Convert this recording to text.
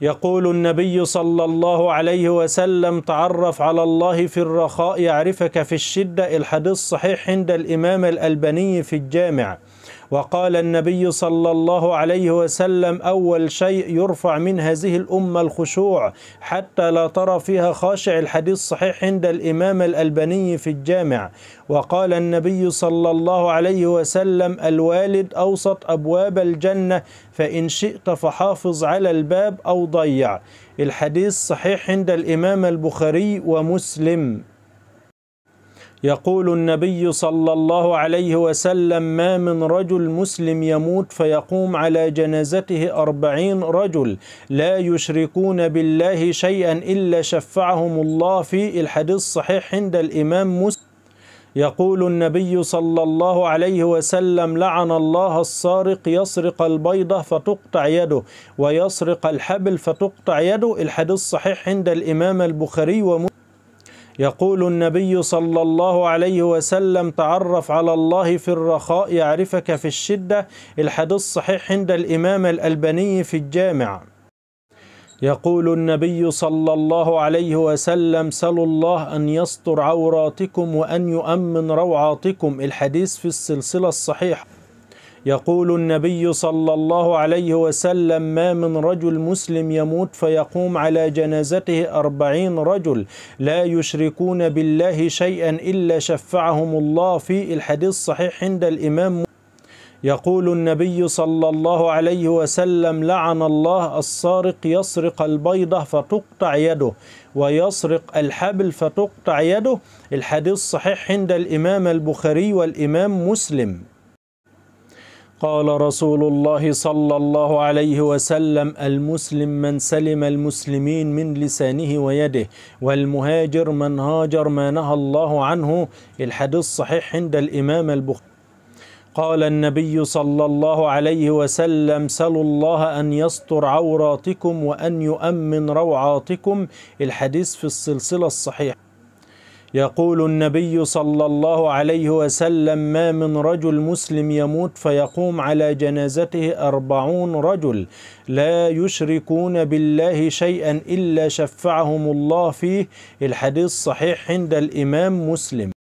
يقول النبي صلى الله عليه وسلم تعرف على الله في الرخاء يعرفك في الشدة الحديث صحيح عند الإمام الألباني في الجامع وقال النبي صلى الله عليه وسلم أول شيء يرفع من هذه الأمة الخشوع حتى لا ترى فيها خاشع الحديث صحيح عند الإمام الألباني في الجامع وقال النبي صلى الله عليه وسلم الوالد أوسط أبواب الجنة فإن شئت فحافظ على الباب أو ضيع الحديث صحيح عند الإمام البخاري ومسلم يقول النبي صلى الله عليه وسلم ما من رجل مسلم يموت فيقوم على جنازته أربعين رجل لا يشركون بالله شيئا إلا شفعهم الله في الحديث الصحيح عند الإمام مسلم يقول النبي صلى الله عليه وسلم لعن الله السارق يسرق البيضة فتقطع يده ويسرق الحبل فتقطع يده الحديث صحيح عند الإمام البخاري ومسلم يقول النبي صلى الله عليه وسلم تعرف على الله في الرخاء يعرفك في الشدة الحديث صحيح عند الإمام الألباني في الجامع يقول النبي صلى الله عليه وسلم سلوا الله أن يستر عوراتكم وأن يؤمن روعاتكم الحديث في السلسلة الصحيحة يقول النبي صلى الله عليه وسلم ما من رجل مسلم يموت فيقوم على جنازته أربعين رجل لا يشركون بالله شيئا إلا شفعهم الله في الحديث الصحيح عند الإمام يقول النبي صلى الله عليه وسلم لعن الله السارق يسرق البيضة فتقطع يده ويسرق الحبل فتقطع يده الحديث صحيح عند الإمام البخاري والإمام مسلم قال رسول الله صلى الله عليه وسلم المسلم من سلم المسلمين من لسانه ويده والمهاجر من هاجر ما نهى الله عنه الحديث صحيح عند الإمام البخاري قال النبي صلى الله عليه وسلم سلوا الله أن يستر عوراتكم وأن يؤمن روعاتكم الحديث في السلسلة الصحيحة يقول النبي صلى الله عليه وسلم ما من رجل مسلم يموت فيقوم على جنازته أربعون رجل لا يشركون بالله شيئا إلا شفعهم الله فيه الحديث صحيح عند الإمام مسلم